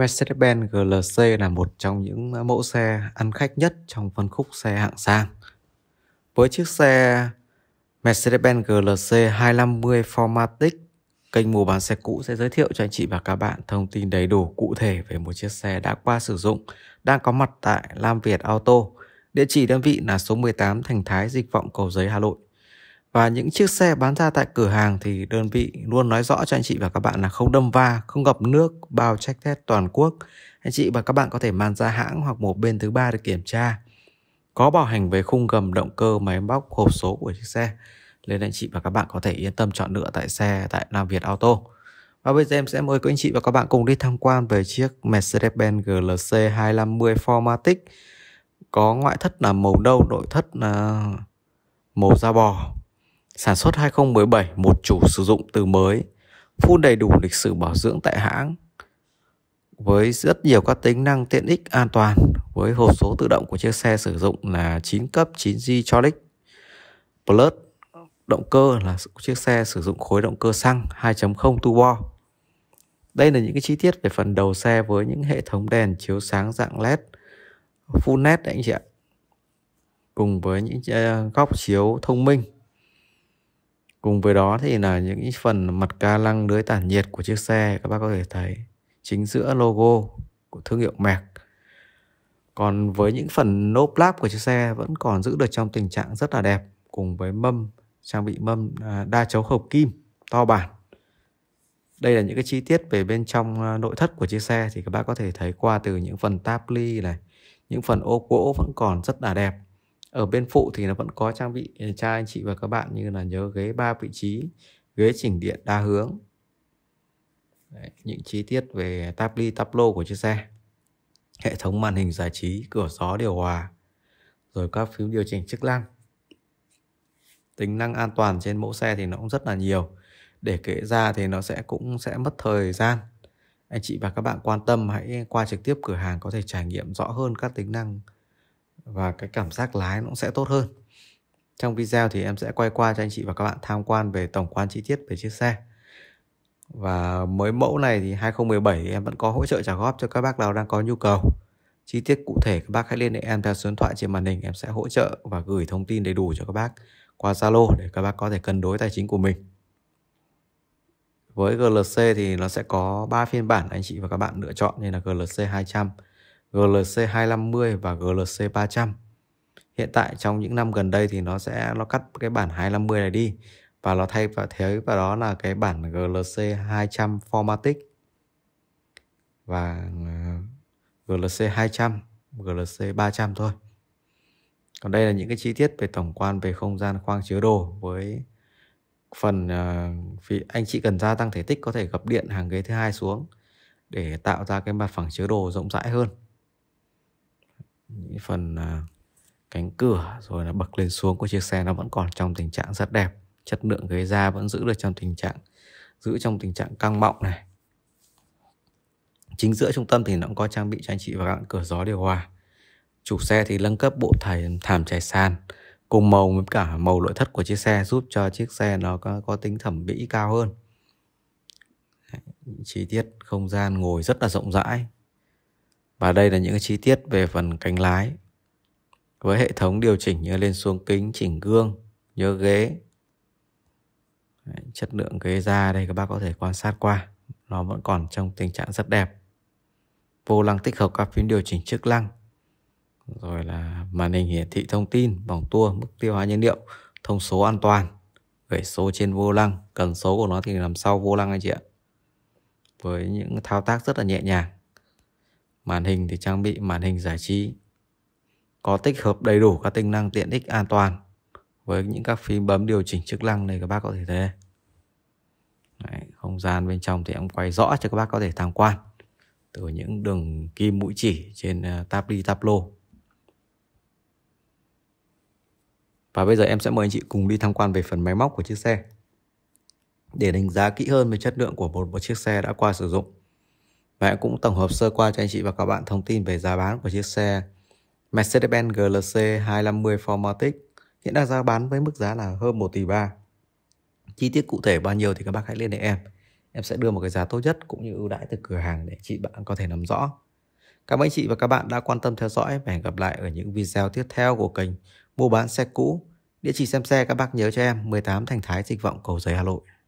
Mercedes-Benz GLC là một trong những mẫu xe ăn khách nhất trong phân khúc xe hạng sang. Với chiếc xe Mercedes-Benz GLC 250 Formatic, kênh mua bán xe cũ sẽ giới thiệu cho anh chị và các bạn thông tin đầy đủ cụ thể về một chiếc xe đã qua sử dụng, đang có mặt tại Lam Việt Auto. Địa chỉ đơn vị là số 18 Thành Thái, Dịch Vọng, Cầu Giấy, Hà Nội và những chiếc xe bán ra tại cửa hàng thì đơn vị luôn nói rõ cho anh chị và các bạn là không đâm va, không gặp nước, bao check test toàn quốc. Anh chị và các bạn có thể mang ra hãng hoặc một bên thứ ba để kiểm tra. Có bảo hành về khung gầm, động cơ, máy móc, hộp số của chiếc xe. Nên anh chị và các bạn có thể yên tâm chọn lựa tại xe tại Nam Việt Auto. Và bây giờ em sẽ mời các anh chị và các bạn cùng đi tham quan về chiếc Mercedes-Benz GLC 250 Formatic có ngoại thất là màu nâu, nội thất là màu da bò Sản xuất 2017 một chủ sử dụng từ mới, full đầy đủ lịch sử bảo dưỡng tại hãng với rất nhiều các tính năng tiện ích an toàn với hộp số tự động của chiếc xe sử dụng là 9 cấp 9G Tronic Plus động cơ là chiếc xe sử dụng khối động cơ xăng 2.0 turbo đây là những cái chi tiết về phần đầu xe với những hệ thống đèn chiếu sáng dạng LED full LED đấy anh chị ạ cùng với những ờ, góc chiếu thông minh Cùng với đó thì là những phần mặt ca lăng lưới tản nhiệt của chiếc xe các bác có thể thấy chính giữa logo của thương hiệu Mac. Còn với những phần nốp láp của chiếc xe vẫn còn giữ được trong tình trạng rất là đẹp cùng với mâm trang bị mâm à, đa chấu hợp kim to bản. Đây là những cái chi tiết về bên trong à, nội thất của chiếc xe thì các bác có thể thấy qua từ những phần táp ly này, những phần ô gỗ vẫn còn rất là đẹp ở bên phụ thì nó vẫn có trang bị ờ, cho anh chị và các bạn như là nhớ ghế ba vị trí ghế chỉnh điện đa hướng Đấy, những chi tiết về táp ly táp lô của chiếc xe hệ thống màn hình giải trí cửa gió điều hòa rồi các phím điều chỉnh chức năng tính năng an toàn trên mẫu xe thì nó cũng rất là nhiều để kể ra thì nó sẽ cũng sẽ mất thời gian anh chị và các bạn quan tâm hãy qua trực tiếp cửa hàng có thể trải nghiệm rõ hơn các tính năng và cái cảm giác lái nó cũng sẽ tốt hơn trong video thì em sẽ quay qua cho anh chị và các bạn tham quan về tổng quan chi tiết về chiếc xe và mới mẫu này thì 2017 thì em vẫn có hỗ trợ trả góp cho các bác nào đang có nhu cầu chi tiết cụ thể các bác hãy liên hệ em theo số điện thoại trên màn hình em sẽ hỗ trợ và gửi thông tin đầy đủ cho các bác qua Zalo để các bác có thể cân đối tài chính của mình với GLC thì nó sẽ có 3 phiên bản anh chị và các bạn lựa chọn như là GLC 200 GLC 250 và GLC 300 hiện tại trong những năm gần đây thì nó sẽ nó cắt cái bản 250 này đi và nó thay vào thế và đó là cái bản GLC 200 Formatic và GLC 200 GLC 300 thôi còn đây là những cái chi tiết về tổng quan về không gian khoang chứa đồ với phần vì ờ, anh chị cần gia tăng thể tích có thể gập điện hàng ghế thứ hai xuống để tạo ra cái mặt phẳng chứa đồ rộng rãi hơn những phần à, cánh cửa rồi là bậc lên xuống của chiếc xe nó vẫn còn trong tình trạng rất đẹp chất lượng ghế da vẫn giữ được trong tình trạng giữ trong tình trạng căng mọng này chính giữa trung tâm thì nó cũng có trang bị cho anh chị và các bạn cửa gió điều hòa chủ xe thì nâng cấp bộ thầy thảm trải sàn cùng màu với cả màu nội thất của chiếc xe giúp cho chiếc xe nó có, có tính thẩm mỹ cao hơn chi tiết không gian ngồi rất là rộng rãi và đây là những chi tiết về phần cánh lái. Với hệ thống điều chỉnh như lên xuống kính, chỉnh gương, nhớ ghế. Đấy, chất lượng ghế da đây các bác có thể quan sát qua. Nó vẫn còn trong tình trạng rất đẹp. Vô lăng tích hợp các phím điều chỉnh chức lăng Rồi là màn hình hiển thị thông tin, vòng tua, mức tiêu hóa nhiên liệu, thông số an toàn, gãy số trên vô lăng. Cần số của nó thì làm sau vô lăng anh chị ạ. Với những thao tác rất là nhẹ nhàng. Màn hình thì trang bị màn hình giải trí có tích hợp đầy đủ các tính năng tiện ích an toàn với những các phím bấm điều chỉnh chức năng này các bác có thể thấy Đấy, không gian bên trong thì em quay rõ cho các bác có thể tham quan từ những đường kim mũi chỉ trên ờ, tab đi tab lô và bây giờ em sẽ mời anh chị cùng đi tham quan về phần máy móc của chiếc xe để đánh giá kỹ hơn về chất lượng của một, một chiếc xe đã qua sử dụng và em cũng tổng hợp sơ qua cho anh chị và các bạn thông tin về giá bán của chiếc xe Mercedes-Benz GLC 250 Formatic hiện đang giá bán với mức giá là hơn 1 tỷ 3. Chi tiết cụ thể bao nhiêu thì các bác hãy liên hệ em. Em sẽ đưa một cái giá tốt nhất cũng như ưu đãi từ cửa hàng để chị bạn có thể nắm rõ. Cảm ơn anh chị và các bạn đã quan tâm theo dõi và hẹn gặp lại ở những video tiếp theo của kênh Mua bán xe cũ. Địa chỉ xem xe các bác nhớ cho em 18 Thành Thái Dịch vọng Cầu Giấy Hà Nội.